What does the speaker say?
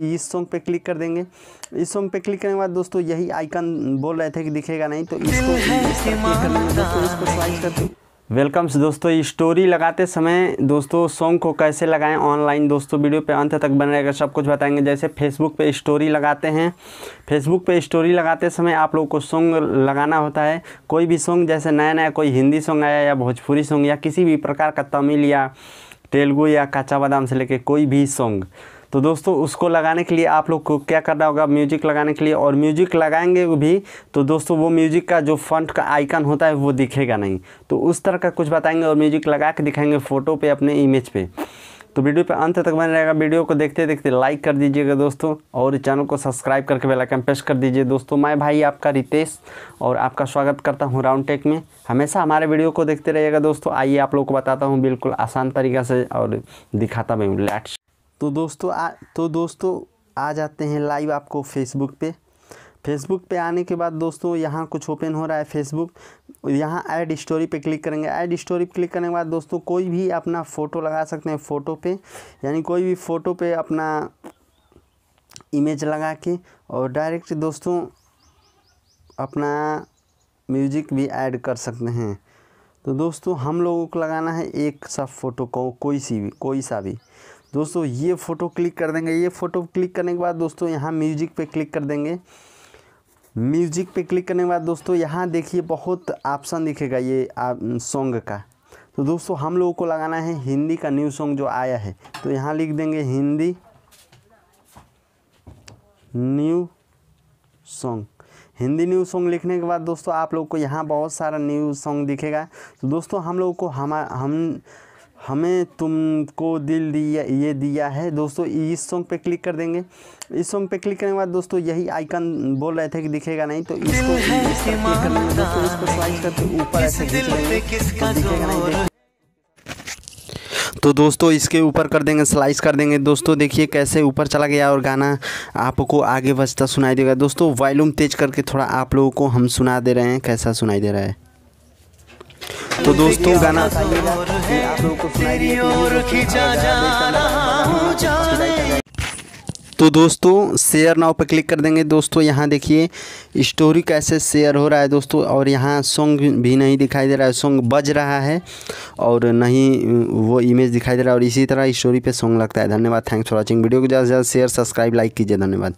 इस सॉन्ग पे क्लिक कर देंगे इस सॉन्ग पे क्लिक करने के बाद दोस्तों यही आइकन बोल रहे थे कि दिखेगा नहीं तो इसको वेलकम्स दोस्तों स्टोरी लगाते समय दोस्तों सॉन्ग को कैसे लगाएं ऑनलाइन दोस्तों वीडियो पे अंत तक बने रहेगा सब कुछ बताएंगे जैसे फेसबुक पे स्टोरी लगाते हैं फेसबुक पे स्टोरी लगाते समय आप लोगों को सॉन्ग लगाना होता है कोई भी सॉन्ग जैसे नया नया कोई हिंदी सॉन्ग आया या भोजपुरी सॉन्ग या किसी भी प्रकार का तमिल या तेलुगू या काचा बादाम से लेके कोई भी सॉन्ग तो दोस्तों उसको लगाने के लिए आप लोग को क्या करना होगा म्यूजिक लगाने के लिए और म्यूजिक लगाएंगे भी तो दोस्तों वो म्यूजिक का जो फ्रंट का आइकन होता है वो दिखेगा नहीं तो उस तरह का कुछ बताएंगे और म्यूजिक लगा के दिखाएंगे फ़ोटो पे अपने इमेज पे तो वीडियो पे अंत तक बने रहेगा वीडियो को देखते देखते लाइक कर दीजिएगा दोस्तों और चैनल को सब्सक्राइब करके बेल आइकन प्रेस कर दीजिए दोस्तों मैं भाई आपका रितेश और आपका स्वागत करता हूँ राउंड टेक में हमेशा हमारे वीडियो को देखते रहिएगा दोस्तों आइए आप लोग को बताता हूँ बिल्कुल आसान तरीका से और दिखाता मैं लेट्स तो दोस्तों आ तो दोस्तों आ जाते हैं लाइव आपको फेसबुक पे फेसबुक पे आने के बाद दोस्तों यहाँ कुछ ओपन हो रहा है फेसबुक यहाँ ऐड स्टोरी पे क्लिक करेंगे ऐड स्टोरी पे क्लिक करने के बाद दोस्तों कोई भी अपना फ़ोटो लगा सकते हैं फ़ोटो पे यानी कोई भी फ़ोटो पे अपना इमेज लगा के और डायरेक्ट दोस्तों अपना म्यूजिक भी ऐड कर सकते हैं तो दोस्तों हम लोगों को लगाना है एक सा फ़ोटो को कोई सी भी कोई सा भी दोस्तों ये फ़ोटो क्लिक कर देंगे ये फ़ोटो क्लिक करने के बाद दोस्तों यहाँ म्यूजिक पे क्लिक कर देंगे म्यूजिक पे क्लिक करने के बाद दोस्तों यहाँ देखिए बहुत ऑप्शन दिखेगा ये सॉन्ग का तो दोस्तों हम लोगों को लगाना है हिंदी का न्यू सॉन्ग जो आया है तो यहाँ लिख देंगे Hindi new song Hindi new song लिखने के बाद दोस्तों आप लोग को यहाँ बहुत सारा न्यू सॉन्ग दिखेगा तो दोस्तों हम लोगों को हम हम हमें तुमको दिल दिया ये दिया है दोस्तों इस सॉन्ग पे क्लिक कर देंगे इस सॉन्ग पे क्लिक करने के बाद दोस्तों यही आइकन बोल रहे थे कि दिखेगा नहीं तो इसको ऊपर तो तो दोस्तों इसके ऊपर कर देंगे स्लाइस कर देंगे दोस्तों देखिए कैसे ऊपर चला गया और गाना आपको आगे बजता सुनाई देगा दोस्तों वॉल्यूम तेज करके थोड़ा आप लोगों को हम सुना दे रहे हैं कैसा सुनाई दे रहा है तो दोस्तों गाना तो दोस्तों शेयर नाव पर क्लिक कर देंगे दोस्तों यहाँ देखिए स्टोरी कैसे शेयर हो रहा है दोस्तों और यहाँ सॉन्ग भी नहीं दिखाई दे रहा है सॉन्ग बज रहा है और नहीं वो इमेज दिखाई दे रहा है और इसी तरह स्टोरी पे सॉन्ग लगता है धन्यवाद थैंक्स फॉर वॉचिंग वीडियो को ज़्यादा से ज़्यादा शेयर सब्सक्राइब लाइक कीजिए धन्यवाद